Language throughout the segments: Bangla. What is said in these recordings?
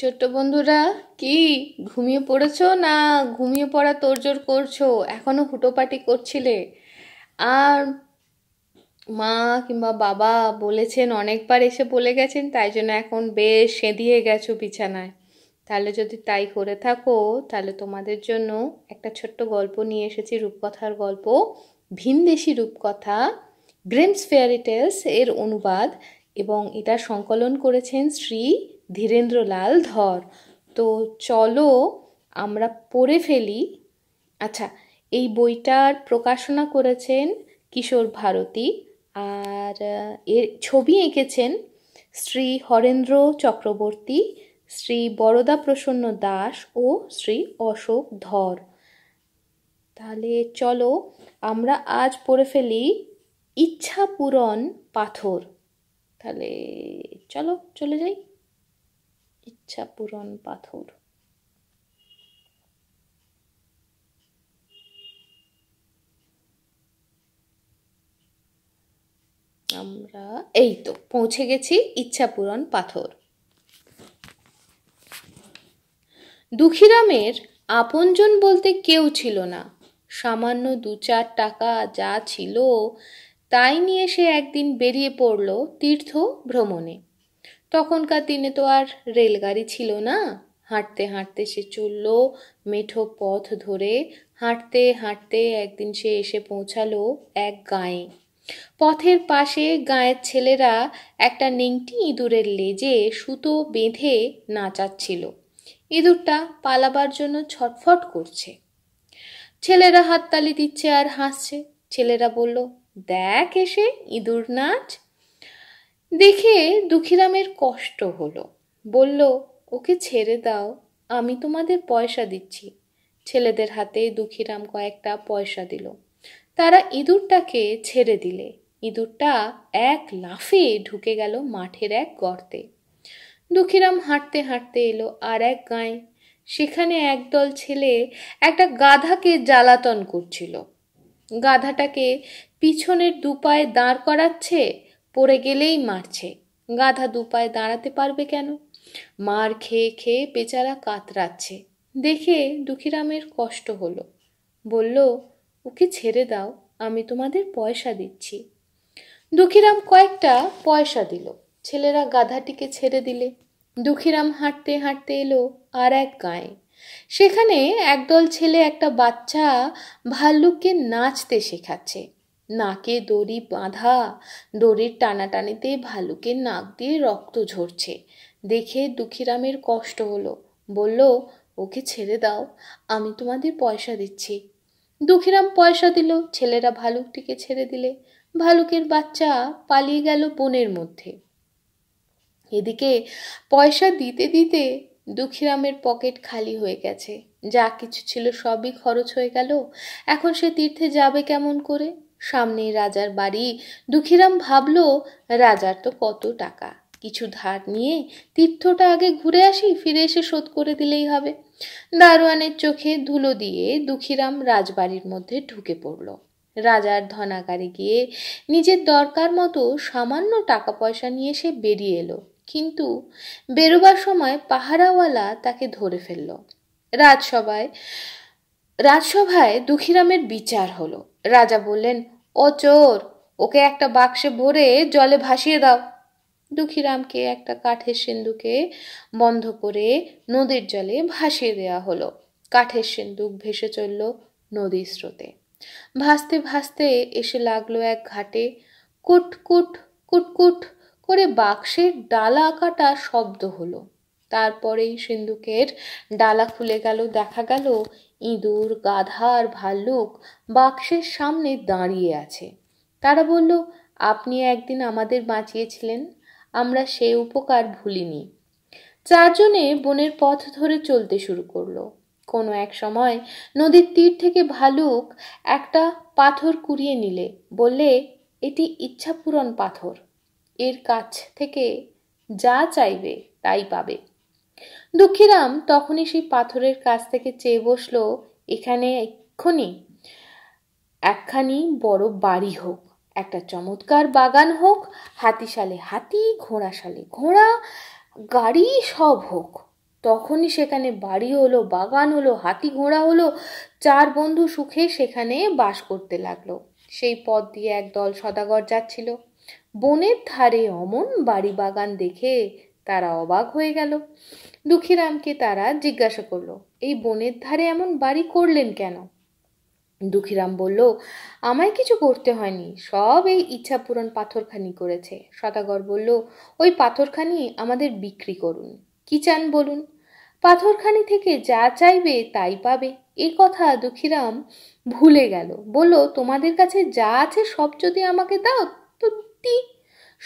ছোট্ট বন্ধুরা কি ঘুমিয়ে পড়েছো না ঘুমিয়ে পড়া তোরজোর করছো এখনও হুটোপাটি করছিলে আর মা কিংবা বাবা বলেছেন অনেকবার এসে বলে গেছেন তাই জন্য এখন বেশ সেঁধিয়ে গেছো বিছানায় তাহলে যদি তাই করে থাকো তাহলে তোমাদের জন্য একটা ছোট্ট গল্প নিয়ে এসেছি রূপকথার গল্প ভিনদেশি রূপকথা গ্রেমস ফেয়ারিটেলস এর অনুবাদ এবং এটা সংকলন করেছেন শ্রী ধীরেন্দ্রলাল ধর তো চলো আমরা পড়ে ফেলি আচ্ছা এই বইটার প্রকাশনা করেছেন কিশোর ভারতী আর এর ছবি এঁকেছেন শ্রী হরেন্দ্র চক্রবর্তী শ্রী বরদা প্রসন্ন দাস ও শ্রী অশোক ধর তাহলে চলো আমরা আজ পড়ে ফেলি ইচ্ছা পূরণ পাথর তাহলে চলো চলে যাই ইচ্ছা পূরণ পাথর আমরা এই তো পৌঁছে গেছি ইচ্ছা পূরণ পাথর দুঃখীরামের আপনজন বলতে কেউ ছিল না সামান্য দু চার টাকা যা ছিল তাই নিয়ে সে একদিন বেরিয়ে পড়ল তীর্থ ভ্রমণে তখনকার দিনে তো আর রেলগাড়ি ছিল না হাঁটতে হাঁটতে সে চলল মেঠো পথ ধরে হাঁটতে হাঁটতে একদিন সে এসে পৌঁছালো এক গাঁয়ে পথের পাশে গাঁয়ের ছেলেরা একটা নিংটি ইঁদুরের লেজে সুতো বেঁধে নাচাচ্ছিল ইঁদুরটা পালাবার জন্য ছটফট করছে ছেলেরা হাততালি দিচ্ছে আর হাসছে ছেলেরা বলল দেখ এসে ইঁদুর নাচ দেখে দুঃখিরামের কষ্ট হলো বলল ওকে ছেড়ে দাও আমি তোমাদের পয়সা দিচ্ছি ছেলেদের হাতে দুঃখিরাম কয়েকটা পয়সা দিল তারা ইঁদুরটাকে ছেড়ে দিলে ইঁদুরটা এক লাফে ঢুকে গেল মাঠের এক গর্তে দুঃখিরাম হাঁটতে হাঁটতে এলো আর এক গাঁয়ে সেখানে একদল ছেলে একটা গাধাকে জ্বালাতন করছিল গাধাটাকে পিছনের দুপায়ে দাঁড় করাচ্ছে পড়ে গেলেই মারছে গাধা দুপায়ে দাঁড়াতে পারবে কেন মার খেয়ে খেয়ে বেচারা কাতরাচ্ছে দেখে দুঃখিরামের কষ্ট হলো বলল ওকে ছেড়ে দাও আমি তোমাদের পয়সা দিচ্ছি দুঃখিরাম কয়েকটা পয়সা দিল ছেলেরা গাধাটিকে ছেড়ে দিলে দুঃখীরাম হাঁটতে হাঁটতে এলো আর এক গায়ে সেখানে একদল ছেলে একটা বাচ্চা ভাল্লুককে নাচতে শেখাচ্ছে নাকে দড়ি বাঁধা দড়ির টানাটানিতে ভালুকের নাক দিয়ে রক্ত ঝরছে দেখে দুঃখিরামের কষ্ট হলো বলল ওকে ছেড়ে দাও আমি তোমাদের পয়সা দিচ্ছি দুঃখিরাম পয়সা দিল ছেলেরা ভালুকটিকে ছেড়ে দিলে ভালুকের বাচ্চা পালিয়ে গেল বনের মধ্যে এদিকে পয়সা দিতে দিতে দুঃখীরামের পকেট খালি হয়ে গেছে যা কিছু ছিল সবই খরচ হয়ে গেল এখন সে তীর্থে যাবে কেমন করে সামনে রাজার বাড়ি দুঃখিরাম ভাবল রাজার তো কত টাকা কিছু ধার নিয়ে তীর্থটা আগে ঘুরে আসি ফিরে এসে শোধ করে দিলেই হবে দারোয়ানের চোখে ধুলো দিয়ে দুঃখিরাম রাজবাড়ির মধ্যে ঢুকে পড়ল রাজার ধনাগারে গিয়ে নিজের দরকার মতো সামান্য টাকা পয়সা নিয়ে সে বেরিয়ে এলো কিন্তু বেরোবার সময় পাহারাওয়ালা তাকে ধরে ফেলল রাজসভায় রাজসভায় দুঃখীরামের বিচার হলো রাজা বললেন ও চোর ওকে একটা বাক্সে ভরে জলে ভাসিয়ে দাও দুঃখীরামকে একটা কাঠের সিন্ধুকে বন্ধ করে নদীর জলে ভাসিয়ে দেয়া হলো কাঠের সিন্ধুক ভেসে চলল নদীর স্রোতে ভাসতে ভাসতে এসে লাগলো এক ঘাটে কুট কুট কুটকুট করে বাক্সের ডালা কাটা শব্দ হলো তারপরেই সিন্ধুকের ডালা খুলে গেল দেখা গেল ইঁদুর গাধা আর ভাল্লুক বাক্সের সামনে দাঁড়িয়ে আছে তারা বলল আপনি একদিন আমাদের বাঁচিয়েছিলেন আমরা সে উপকার ভুলিনি চারজনে বনের পথ ধরে চলতে শুরু করলো কোনো এক সময় নদীর তীর থেকে ভালুক একটা পাথর কুড়িয়ে নিলে বললে এটি ইচ্ছাপূরণ পাথর এর কাছ থেকে যা চাইবে তাই পাবে দুঃখীরাম তখনই সেই পাথরের কাছ থেকে চেয়ে বসল এখানে এক্ষুনি একখানি বড় বাড়ি হোক একটা চমৎকার বাগান হোক হাতিশালে হাতি ঘোড়াশালে ঘোড়া গাড়ি সব হোক তখনই সেখানে বাড়ি হলো বাগান হলো হাতি ঘোড়া হলো চার বন্ধু সুখে সেখানে বাস করতে লাগলো সেই পথ দিয়ে একদল সদাগর যাচ্ছিল বনের ধারে অমন বাড়ি বাগান দেখে তারা অবাক হয়ে গেল দুঃখীরামকে তারা জিজ্ঞাসা করলো এই বনের ধারে এমন বাড়ি করলেন কেন দুঃখীরাম বলল আমায় কিছু করতে হয়নি সব এই ইচ্ছা পূরণ পাথরখানি করেছে সদাগর বলল ওই পাথরখানি আমাদের বিক্রি করুন কি চান বলুন পাথরখানি থেকে যা চাইবে তাই পাবে এ কথা দুঃখীরাম ভুলে গেল বলল তোমাদের কাছে যা আছে সব যদি আমাকে দাও তো দিই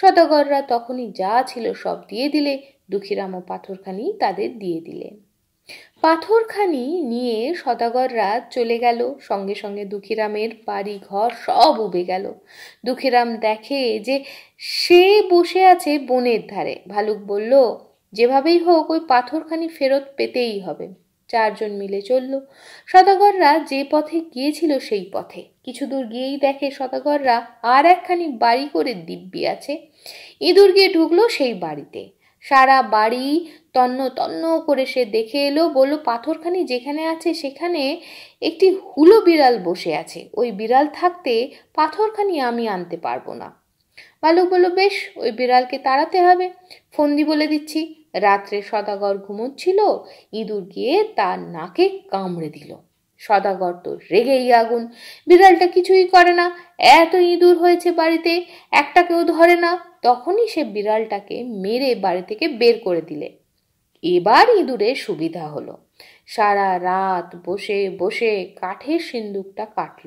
সদাগররা তখনই যা ছিল সব দিয়ে দিলে দুঃখীরাম ও পাথরখানি তাদের দিয়ে দিলে পাথরখানি নিয়ে সদাগররা চলে গেল সঙ্গে সঙ্গে দুঃখীরামের বাড়ি ঘর সব উবে গেল দুঃখীরাম দেখে যে সে বসে আছে বনের ধারে ভালুক বলল যেভাবেই হোক ওই পাথরখানি ফেরত পেতেই হবে চারজন মিলে চলল সদাগররা যে পথে গিয়েছিল সেই পথে কিছু দূর গিয়েই দেখে সদাগররা আর একখানি বাড়ি করে দিব্যি আছে ইঁদুর গিয়ে ঢুকলো সেই বাড়িতে সারা বাড়ি তন্ন তন্ন করে সে দেখে এলো বলল পাথরখানি যেখানে আছে সেখানে একটি হুলো বিড়াল বসে আছে ওই বিড়াল থাকতে পাথরখানি আমি আনতে পারবো না বালক বলল বেশ ওই বিড়ালকে তাড়াতে হবে ফন্দি বলে দিচ্ছি রাত্রে সদাগর ঘুমোচ্ছিল ইঁদুর গিয়ে তার নাকে কামড়ে দিল সদাগর তো রেগেই আগুন বিড়ালটা কিছুই করে না এত ইঁদুর হয়েছে বাড়িতে একটা কেউ ধরে না তখনই সে বিড়ালটাকে মেরে বাড়ি থেকে বের করে দিলে এবার ইঁদুরের সুবিধা হলো সারা রাত বসে বসে কাঠের সিন্দুকটা কাটল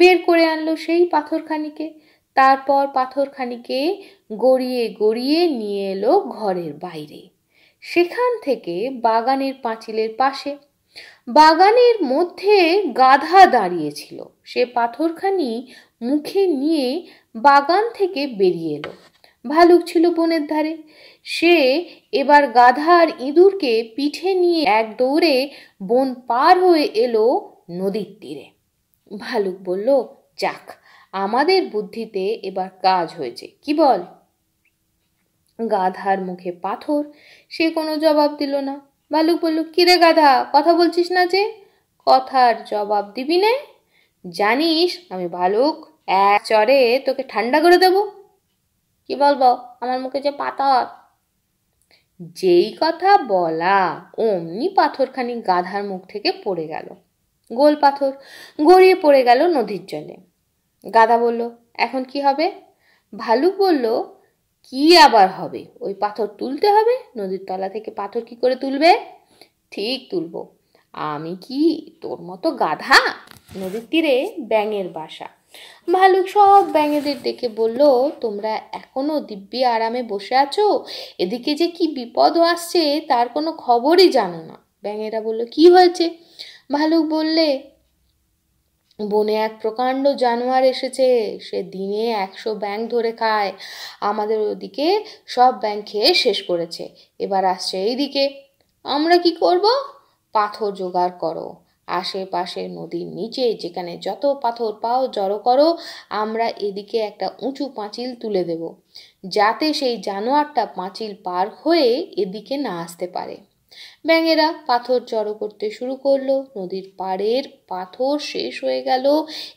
বের করে আনলো সেই পাথরখানিকে তারপর পাথরখানিকে গড়িয়ে গড়িয়ে নিয়ে এলো ঘরের বাইরে সেখান থেকে বাগানের পাঁচিলের পাশে বাগানের মধ্যে গাধা দাঁড়িয়েছিল সে পাথরখানি মুখে নিয়ে বাগান থেকে বেরিয়ে এলো ভালুক ছিল বনের ধারে সে এবার গাধার ইঁদুরকে পিঠে নিয়ে এক দৌড়ে বন পার হয়ে এলো নদীর তীরে ভালুক বলল যাক আমাদের বুদ্ধিতে এবার কাজ হয়েছে কি বল গাধার মুখে পাথর সে কোনো জবাব দিল না ভালুক বলল কিরে গাধা কথা বলছিস না যে কথার জবাব দিবি না জানিস আমি ভালুক এক চরে তোকে ঠান্ডা করে দেব কি বলব আমার মুখে যে পাথর যেই কথা বলা অমনি পাথরখানি গাধার মুখ থেকে পড়ে গেল গোল পাথর গড়িয়ে পড়ে গেল নদীর জলে গাদা বলল এখন কি হবে ভালুক বলল কি আবার হবে ওই পাথর তুলতে হবে নদীর তলা থেকে পাথর কি করে তুলবে ঠিক তুলব আমি কি তোর মতো গাধা নদীর তীরে ব্যাঙের বাসা ভালুক সব ব্যাঙেদের দেখে বলল তোমরা এখনো দিব্যি আরামে বসে আছো এদিকে যে কি বিপদও আসছে তার কোনো খবরই জানো না ব্যাঙেরা বলল কি হয়েছে ভালুক বললে বনে এক প্রকাণ্ড জানোয়ার এসেছে সে দিনে একশো ব্যাংক ধরে খায় আমাদের ওদিকে সব ব্যাংক খেয়ে শেষ করেছে এবার আসছে এইদিকে আমরা কি করব পাথর জোগাড় করো আশেপাশে নদীর নিচে যেখানে যত পাথর পাও জড়ো করো আমরা এদিকে একটা উঁচু পাঁচিল তুলে দেব যাতে সেই জানোয়ারটা পাঁচিল পার হয়ে এদিকে না আসতে পারে ব্যাঙেরা পাথর জড়ো করতে শুরু করলো নদীর পাড়ের পাথর শেষ হয়ে গেল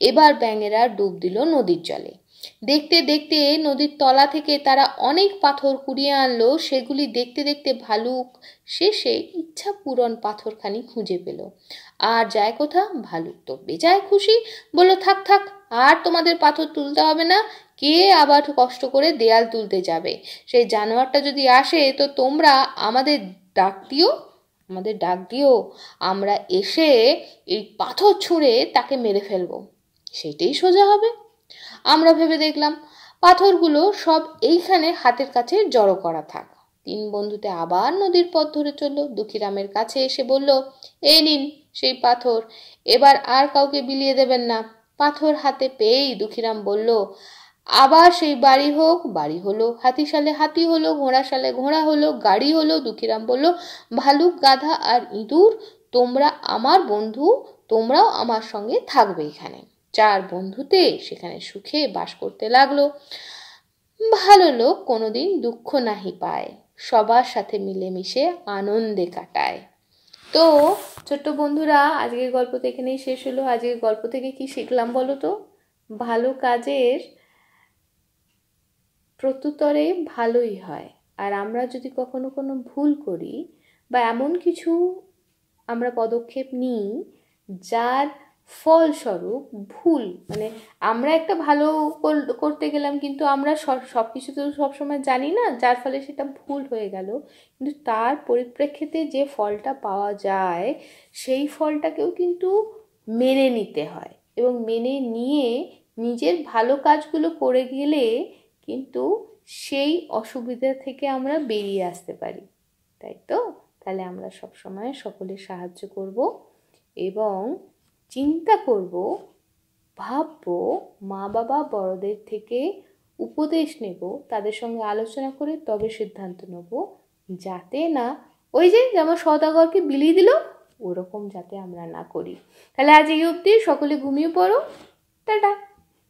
এবার ব্যাঙেরা ডুব দিল নদীর জলে দেখতে দেখতে নদীর তলা থেকে তারা অনেক পাথর কুড়িয়ে আনলো সেগুলি দেখতে দেখতে ভালুক শেষে ইচ্ছা পূরণ পাথরখানি খুঁজে পেল আর যায় কোথা ভালুক তো বেজায় খুশি বলল থাক থাক আর তোমাদের পাথর তুলতে হবে না কে আবার কষ্ট করে দেয়াল তুলতে যাবে সেই জানোয়ারটা যদি আসে তো তোমরা আমাদের ডাক দিও আমাদের ডাক দিও আমরা এসে এই পাথর ছুঁড়ে তাকে মেরে ফেলবো সেটাই সোজা হবে আমরা ভেবে দেখলাম পাথরগুলো সব এইখানে হাতের কাছে জড়ো করা থাক তিন বন্ধুতে আবার নদীর পথ ধরে চলল দুঃখীরামের কাছে এসে বলল এই নিন সেই পাথর এবার আর কাউকে বিলিয়ে দেবেন না পাথর হাতে পেয়েই দুঃখীরাম বলল আবার সেই বাড়ি হোক বাড়ি হলো হাতি সালে হাতি হলো ঘোড়া সালে ঘোড়া হলো গাড়ি হলো দুঃখীরাম বললো ভালুক গাধা আর ইঁদুর তোমরা আমার বন্ধু তোমরাও আমার সঙ্গে থাকবে এখানে চার বন্ধুতে সেখানে সুখে বাস করতে লাগলো ভালো লোক কোনোদিন দুঃখ নাহি পায় সবার সাথে মিলেমিশে আনন্দে কাটায় তো ছোট্ট বন্ধুরা আজকের গল্প থেকেই শেষ হলো আজকের গল্প থেকে কি শিখলাম বলো তো ভালো কাজের প্রত্যুত্তরে ভালোই হয় আর আমরা যদি কখনো কোনো ভুল করি বা এমন কিছু আমরা পদক্ষেপ নিই যার ফলস্বরূপ ভুল মানে আমরা একটা ভালো করতে গেলাম কিন্তু আমরা সব কিছু তো সবসময় জানি না যার ফলে সেটা ভুল হয়ে গেল কিন্তু তার পরিপ্রেক্ষিতে যে ফলটা পাওয়া যায় সেই ফলটাকেও কিন্তু মেনে নিতে হয় এবং মেনে নিয়ে নিজের ভালো কাজগুলো করে গেলে কিন্তু সেই অসুবিধা থেকে আমরা বেরিয়ে আসতে পারি তাই তো তাহলে আমরা সবসময় সকলের সাহায্য করব এবং চিন্তা করব ভাবব মা বাবা বড়দের থেকে উপদেশ নেব তাদের সঙ্গে আলোচনা করে তবে সিদ্ধান্ত নেব যাতে না ওই যে যেমন সদাগরকে বিলিয়ে দিল ওরকম যাতে আমরা না করি তাহলে আজ এই অবধি সকলে ঘুমিয়ে পড়ো টাটা